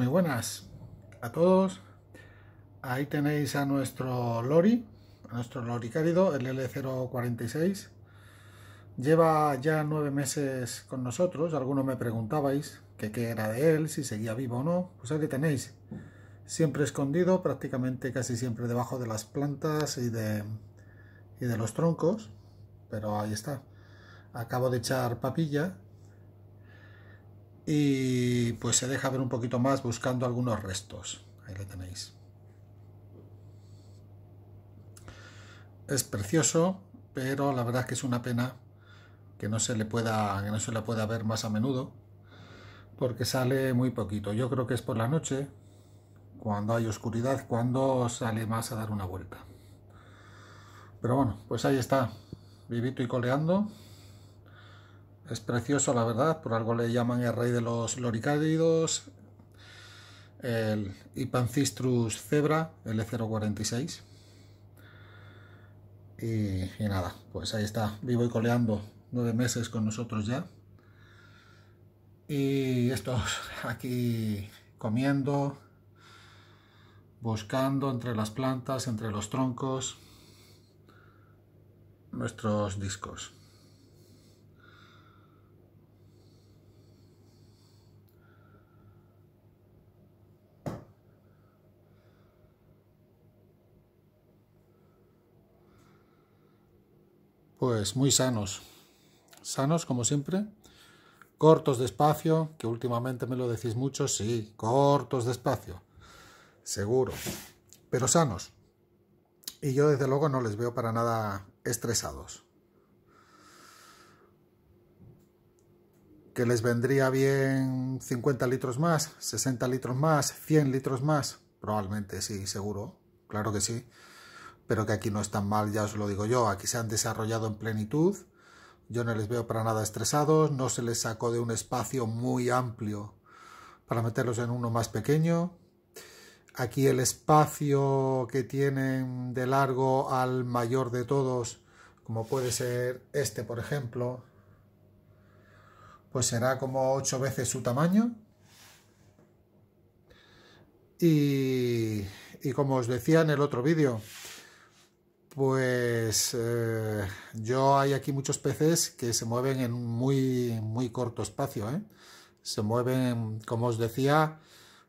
Muy buenas a todos. Ahí tenéis a nuestro Lori, a nuestro Lori cálido, el L046. Lleva ya nueve meses con nosotros. Algunos me preguntabais que qué era de él, si seguía vivo o no. Pues aquí tenéis. Siempre escondido, prácticamente casi siempre debajo de las plantas y de, y de los troncos. Pero ahí está. Acabo de echar papilla. Y pues se deja ver un poquito más buscando algunos restos. Ahí lo tenéis. Es precioso, pero la verdad que es una pena que no se le pueda, que no se la pueda ver más a menudo, porque sale muy poquito. Yo creo que es por la noche, cuando hay oscuridad, cuando sale más a dar una vuelta. Pero bueno, pues ahí está, vivito y coleando. Es precioso, la verdad, por algo le llaman el rey de los loricáridos, el Ipancistrus cebra, L046. Y, y, nada, pues ahí está, vivo y coleando nueve meses con nosotros ya. Y estos aquí comiendo, buscando entre las plantas, entre los troncos, nuestros discos. pues muy sanos. Sanos como siempre, cortos de espacio, que últimamente me lo decís mucho, sí, cortos de espacio, seguro, pero sanos. Y yo desde luego no les veo para nada estresados. que les vendría bien 50 litros más, 60 litros más, 100 litros más, probablemente sí, seguro, claro que sí pero que aquí no están mal, ya os lo digo yo, aquí se han desarrollado en plenitud, yo no les veo para nada estresados, no se les sacó de un espacio muy amplio para meterlos en uno más pequeño. Aquí el espacio que tienen de largo al mayor de todos, como puede ser este por ejemplo, pues será como ocho veces su tamaño. Y, y como os decía en el otro vídeo, pues eh, yo hay aquí muchos peces que se mueven en muy, muy corto espacio. ¿eh? Se mueven, como os decía,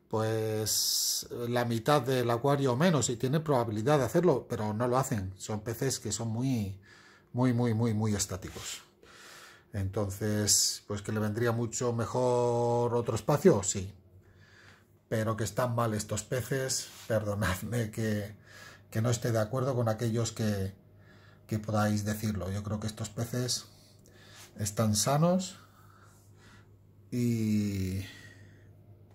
pues la mitad del acuario o menos y tienen probabilidad de hacerlo, pero no lo hacen. Son peces que son muy, muy, muy, muy, muy estáticos. Entonces, pues que le vendría mucho mejor otro espacio, sí. Pero que están mal estos peces, perdonadme que que no esté de acuerdo con aquellos que, que podáis decirlo. Yo creo que estos peces están sanos y,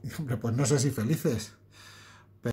y hombre, pues no sé si felices.